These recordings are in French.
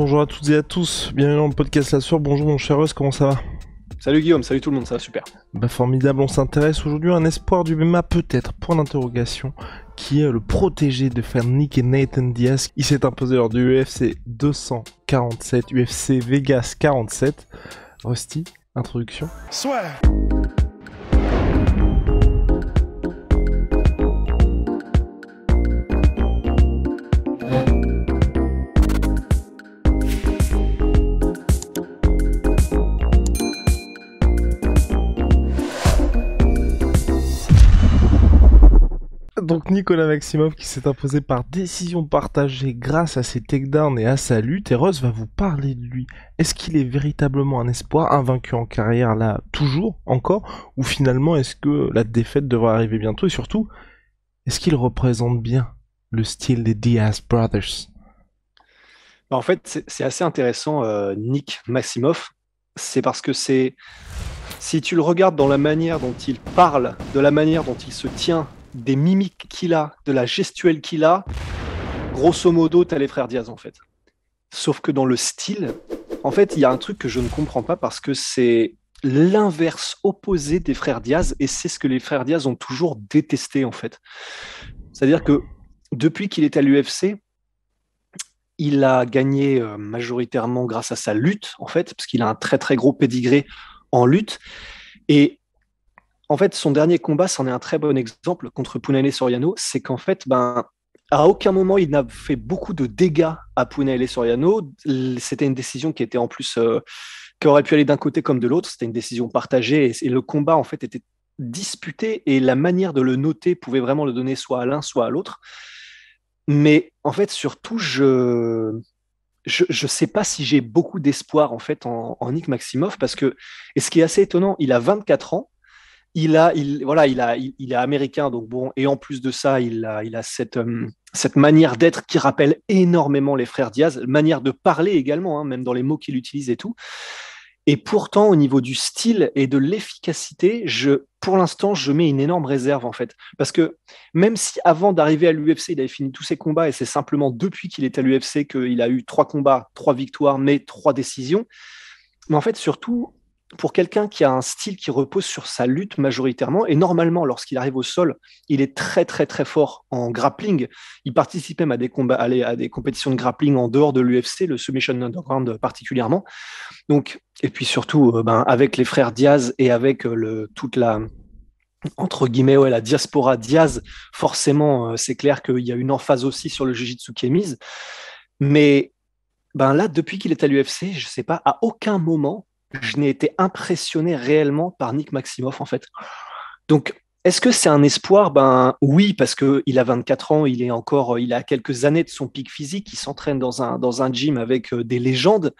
Bonjour à toutes et à tous, bienvenue dans le podcast La Soeur. Bonjour mon cher Russ, comment ça va Salut Guillaume, salut tout le monde, ça va super. Bah formidable, on s'intéresse aujourd'hui à un espoir du MMA peut-être, point d'interrogation, qui est le protégé de Nick et Nathan Diaz. Il s'est imposé lors du UFC 247, UFC Vegas 47. Rusty, introduction. Soit. Donc Nicolas Maximov qui s'est imposé par décision partagée grâce à ses takedowns et à sa lutte. Et Rose va vous parler de lui. Est-ce qu'il est véritablement un espoir, invaincu en carrière là, toujours, encore Ou finalement, est-ce que la défaite devra arriver bientôt Et surtout, est-ce qu'il représente bien le style des Diaz Brothers bah, En fait, c'est assez intéressant, euh, Nick Maximov. C'est parce que c'est si tu le regardes dans la manière dont il parle, de la manière dont il se tient, des mimiques qu'il a, de la gestuelle qu'il a, grosso modo, t'as les frères Diaz en fait. Sauf que dans le style, en fait, il y a un truc que je ne comprends pas parce que c'est l'inverse opposé des frères Diaz et c'est ce que les frères Diaz ont toujours détesté en fait. C'est-à-dire que depuis qu'il est à l'UFC, il a gagné euh, majoritairement grâce à sa lutte en fait, parce qu'il a un très très gros pédigré en lutte. Et en fait, son dernier combat, c'en est un très bon exemple contre Punale Soriano, c'est qu'en fait, ben, à aucun moment il n'a fait beaucoup de dégâts à Punale Soriano. C'était une décision qui était en plus euh, qui aurait pu aller d'un côté comme de l'autre. C'était une décision partagée et, le combat en fait était disputé et la manière de le noter pouvait vraiment le donner soit à l'un soit à l'autre. Mais en fait, surtout, je je ne sais pas si j'ai beaucoup d'espoir en fait en, en Nick Maximov parce que et ce qui est assez étonnant, il a 24 ans il a, il, voilà, il a, il, est américain, donc bon, et en plus de ça, il a, il a cette, euh, cette manière d'être qui rappelle énormément les frères Diaz, manière de parler également, hein, même dans les mots qu'il utilise et tout. Et pourtant, au niveau du style et de l'efficacité, je, pour l'instant, je mets une énorme réserve en fait, parce que même si avant d'arriver à l'UFC, il avait fini tous ses combats, et c'est simplement depuis qu'il est à l'UFC qu'il a eu trois combats, trois victoires, mais trois décisions. Mais en fait, surtout, pour quelqu'un qui a un style qui repose sur sa lutte majoritairement, et normalement, lorsqu'il arrive au sol, il est très très très fort en grappling. Il participe même à des, combats, à des compétitions de grappling en dehors de l'UFC, le Submission Underground particulièrement. Donc, et puis surtout, euh, ben, avec les frères Diaz et avec euh, le, toute la, entre guillemets, ouais, la diaspora Diaz, forcément, euh, c'est clair qu'il y a une emphase aussi sur le Jiu-Jitsu qui est mise. Mais ben là, depuis qu'il est à l'UFC, je ne sais pas, à aucun moment, je n'ai été impressionné réellement par Nick Maximoff, en fait. Donc, est-ce que c'est un espoir Ben oui, parce qu'il a 24 ans, il est encore, il a quelques années de son pic physique, il s'entraîne dans un, dans un gym avec euh, des légendes.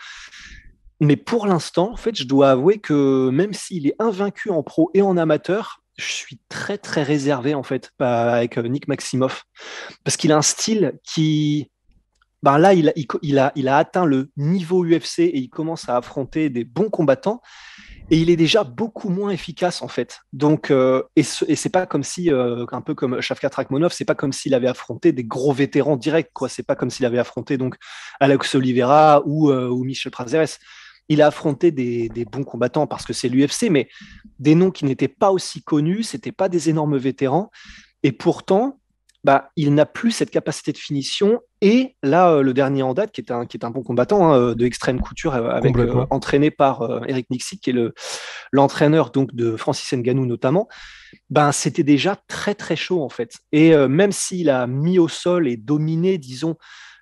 Mais pour l'instant, en fait, je dois avouer que même s'il est invaincu en pro et en amateur, je suis très très réservé en fait avec euh, Nick Maximoff parce qu'il a un style qui ben là, il a, il, a, il a atteint le niveau UFC et il commence à affronter des bons combattants et il est déjà beaucoup moins efficace en fait. Donc euh, et, ce, n'est c'est pas comme si euh, un peu comme Shafkat Rakhmonov, c'est pas comme s'il avait affronté des gros vétérans directs quoi, c'est pas comme s'il avait affronté donc Alex Oliveira ou, euh, ou Michel Prazeres. Il a affronté des, des bons combattants parce que c'est l'UFC, mais des noms qui n'étaient pas aussi connus, n'étaient pas des énormes vétérans, et pourtant, bah, il n'a plus cette capacité de finition et là, euh, le dernier en date, qui est un, qui est un bon combattant hein, euh, de extrême couture, euh, avec, entraîné par Eric Mixic, qui est l'entraîneur donc de Francis Nganou notamment, ben, c'était déjà très très chaud en fait. Et même s'il a mis au sol et dominé, disons,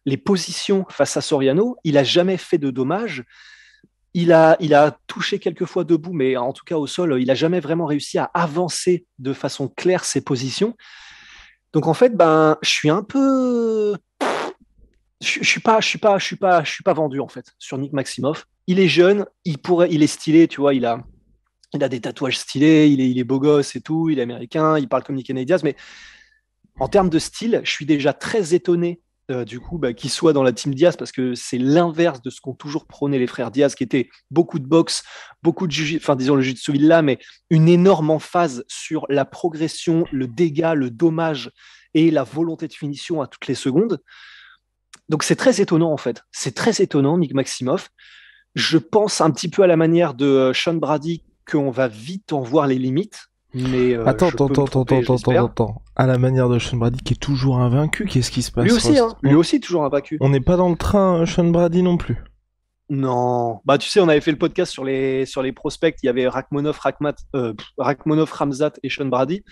les positions face à Soriano, il n'a jamais fait de dommages. Il a, il a touché quelques fois debout, mais en tout cas au sol, il n'a jamais vraiment réussi à avancer de façon claire ses positions. Donc en fait, ben, je suis un peu je, ne suis pas, je suis pas, je suis pas, je suis pas vendu en fait sur Nick Maximoff. Il est jeune, il pourrait, il est stylé, tu vois, il a, il a des tatouages stylés, il est, il est beau gosse et tout, il est américain, il parle comme Nick Diaz, mais en termes de style, je suis déjà très étonné euh, du coup bah, qu'il soit dans la team Diaz parce que c'est l'inverse de ce qu'ont toujours prôné les frères Diaz, qui étaient beaucoup de boxe, beaucoup de juge, enfin disons le de jitsu là, mais une énorme emphase sur la progression, le dégât, le dommage et la volonté de finition à toutes les secondes donc c'est très étonnant en fait. C'est très étonnant, Nick Maximoff. Je pense un petit peu à la manière de euh, Sean Brady qu'on va vite en voir les limites. Mais euh, attends, attends, attends, attends, attends, attends, À la manière de Sean Brady qui est toujours invaincu, qu'est-ce qui se passe Lui aussi, hein. aussi toujours invaincu. On n'est pas dans le train, euh, Sean Brady non plus. Non, bah tu sais, on avait fait le podcast sur les sur les prospects. Il y avait Rachmanov, Rachmat, euh, Ramzat et Sean Brady.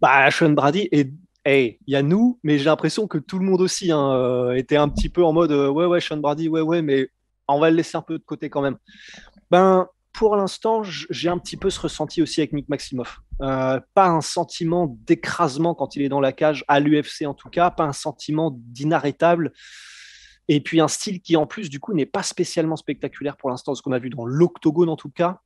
Bah Sean Brady est hey, il y a nous, mais j'ai l'impression que tout le monde aussi hein, euh, était un petit peu en mode euh, ouais, ouais, Sean Brady, ouais, ouais, mais on va le laisser un peu de côté quand même. Ben, pour l'instant, j'ai un petit peu ce ressenti aussi avec Nick Maximoff. Euh, pas un sentiment d'écrasement quand il est dans la cage, à l'UFC en tout cas, pas un sentiment d'inarrêtable. Et puis un style qui, en plus, du coup, n'est pas spécialement spectaculaire pour l'instant, ce qu'on a vu dans l'octogone en tout cas.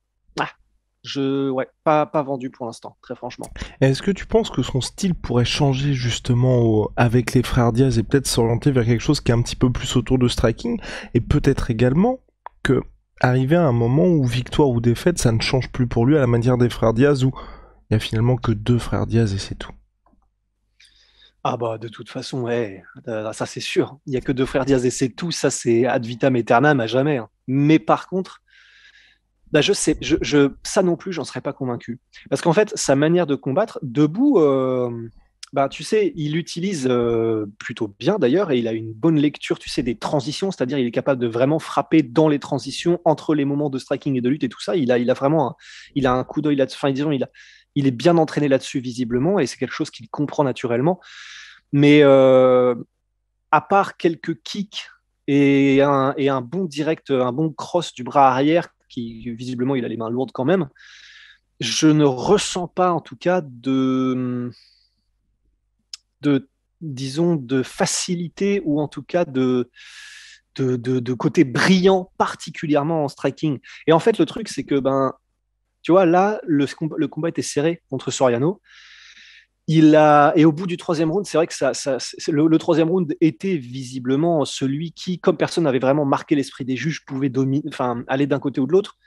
Je, ouais, pas, pas vendu pour l'instant, très franchement. Est-ce que tu penses que son style pourrait changer justement avec les frères Diaz et peut-être s'orienter vers quelque chose qui est un petit peu plus autour de striking et peut-être également que arriver à un moment où victoire ou défaite, ça ne change plus pour lui à la manière des frères Diaz où il n'y a finalement que deux frères Diaz et c'est tout. Ah bah de toute façon, ouais, euh, ça c'est sûr. Il n'y a que deux frères Diaz et c'est tout, ça c'est ad vitam aeternam à jamais. Hein. Mais par contre, bah, je sais, je, ça non plus, j'en serais pas convaincu. Parce qu'en fait, sa manière de combattre, debout, euh, bah, tu sais, il utilise euh, plutôt bien d'ailleurs, et il a une bonne lecture, tu sais, des transitions, c'est-à-dire il est capable de vraiment frapper dans les transitions, entre les moments de striking et de lutte et tout ça. Il a, il a vraiment un, il a un coup d'œil là-dessus, enfin, disons, il, a, il est bien entraîné là-dessus visiblement, et c'est quelque chose qu'il comprend naturellement. Mais euh, à part quelques kicks et un, et un bon direct, un bon cross du bras arrière qui visiblement il a les mains lourdes quand même. Je ne ressens pas en tout cas de, de disons, de facilité ou en tout cas de, de, côté brillant, particulièrement en striking. Et en fait, le truc, c'est que ben, tu vois, là, le, le combat était serré contre Soriano. Il a, et au bout du troisième round, c'est vrai que ça, le, troisième round était visiblement celui qui, comme personne n'avait vraiment marqué l'esprit des juges, pouvait enfin, aller d'un côté ou de l'autre.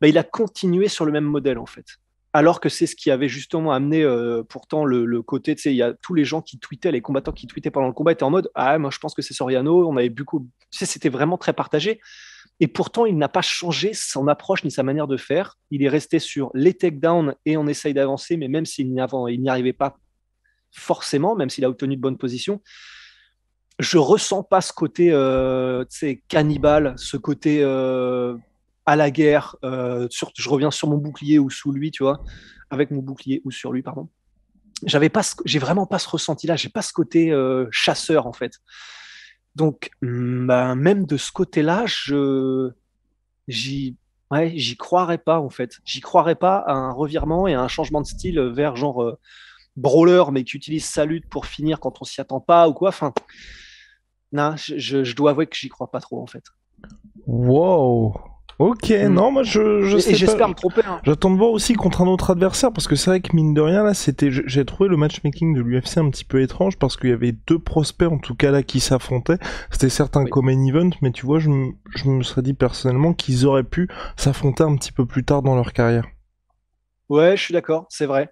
Bah, il a continué sur le même modèle, en fait. Alors que c'est ce qui avait justement amené euh, pourtant le, côté, tu il y a tous les gens qui tweetaient, les combattants qui tweetaient pendant le combat étaient en mode Ah, moi je pense que c'est Soriano, on avait beaucoup. Tu sais, c'était vraiment très partagé. Et pourtant, il n'a pas changé son approche ni sa manière de faire. Il est resté sur les takedowns et on essaye d'avancer, mais même s'il n'y arrivait pas forcément, même s'il a obtenu de bonnes positions, je ressens pas ce côté euh, cannibale, ce côté euh, à la guerre. Euh, je reviens sur mon bouclier ou sous lui, tu vois, avec mon bouclier ou sur lui, pardon. J'avais pas, j'ai vraiment pas ce ressenti-là. J'ai pas ce côté chasseur en fait. Donc, mm, bah, même de ce côté-là, je j'y j'y croirais pas en fait. J'y croirais pas à un revirement et à un changement de style vers genre brawler, mais qui utilise sa lutte pour finir quand on s'y attend pas ou quoi. Enfin, non, je, dois avouer que j'y crois pas trop en fait. Wow. Ok, hmm. non, moi je, sais j'espère me tromper. Hein. J'attends de voir aussi contre un autre adversaire parce que c'est vrai que mine de rien là, c'était j'ai trouvé le matchmaking de l'UFC un petit peu étrange parce qu'il y avait deux prospects en tout cas là qui s'affrontaient. C'était certains comme event, mais tu vois, je, je me serais dit personnellement qu'ils auraient pu s'affronter un petit peu plus tard dans leur carrière. Ouais, je suis d'accord, c'est vrai.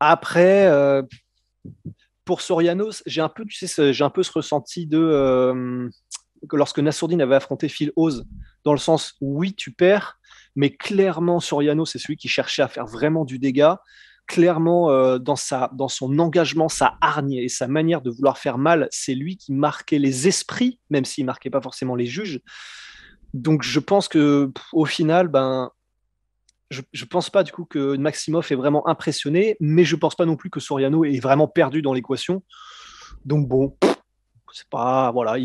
Après, euh, pour Soriano, j'ai un peu, tu sais, j'ai un peu ce ressenti de euh, lorsque Nassourdine avait affronté Phil Oz, dans le sens oui, tu perds, mais clairement Soriano, c'est celui qui cherchait à faire vraiment du dégât. Clairement, euh, dans, sa, dans son engagement, sa hargne et sa manière de vouloir faire mal, c'est lui qui marquait les esprits, même s'il marquait pas forcément les juges. Donc, je pense que au final, ben, je ne pense pas du coup que Maximov est vraiment impressionné, mais je ne pense pas non plus que Soriano est vraiment perdu dans l'équation. Donc bon, c'est pas voilà,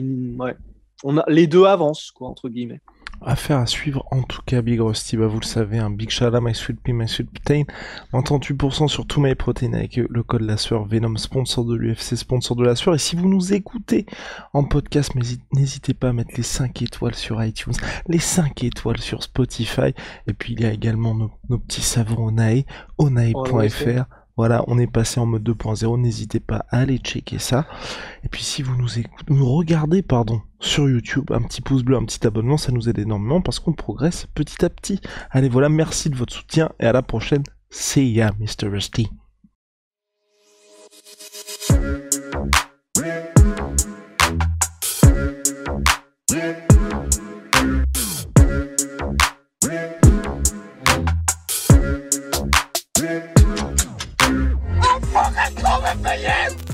on a les deux avancent quoi entre guillemets. Affaire à suivre en tout cas, Big Rusty. Bah, vous le savez, un hein. Big Shala, My Sweet Pea, My Sweet Protein. 28% sur tous mes protéines avec euh, le code La Sueur Venom, sponsor de l'UFC, sponsor de La Sueur. Et si vous nous écoutez en podcast, n'hésitez pas à mettre les 5 étoiles sur iTunes, les 5 étoiles sur Spotify. Et puis il y a également nos, nos petits savons Onae, oh, onae.fr. Voilà, on est passé en mode 2.0, n'hésitez pas à aller checker ça. Et puis si vous nous, écoutez, nous regardez pardon, sur YouTube, un petit pouce bleu, un petit abonnement, ça nous aide énormément parce qu'on progresse petit à petit. Allez voilà, merci de votre soutien et à la prochaine. See ya, Mr. Rusty. with the